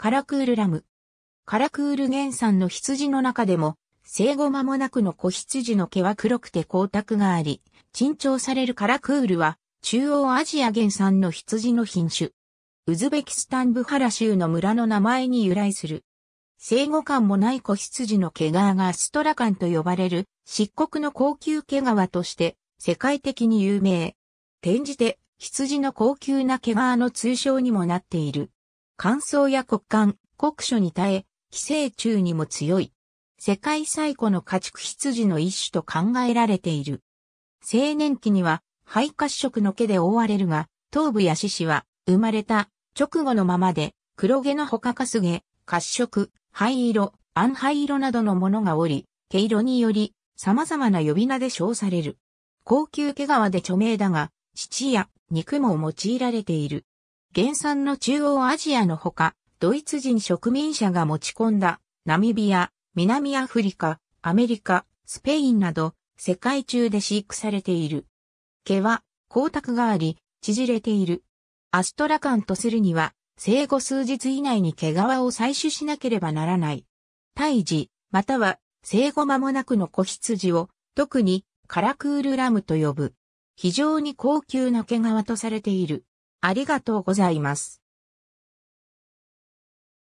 カラクールラム。カラクール原産の羊の中でも、生後間もなくの子羊の毛は黒くて光沢があり、珍重されるカラクールは、中央アジア原産の羊の品種。ウズベキスタンブハラ州の村の名前に由来する。生後感もない子羊の毛皮がストラカンと呼ばれる、漆黒の高級毛皮として、世界的に有名。転じて、羊の高級な毛皮の通称にもなっている。乾燥や国間、酷暑に耐え、寄生虫にも強い。世界最古の家畜羊の一種と考えられている。青年期には肺褐色の毛で覆われるが、頭部や獅子は生まれた直後のままで黒毛のほかかす毛、褐色、灰色、暗灰色などのものがおり、毛色により様々な呼び名で称される。高級毛皮で著名だが、乳や肉も用いられている。原産の中央アジアのほか、ドイツ人植民者が持ち込んだ、ナミビア、南アフリカ、アメリカ、スペインなど、世界中で飼育されている。毛は光沢があり、縮れている。アストラカンとするには、生後数日以内に毛皮を採取しなければならない。胎児、または生後間もなくの子羊を、特にカラクールラムと呼ぶ。非常に高級な毛皮とされている。ありがとうございます。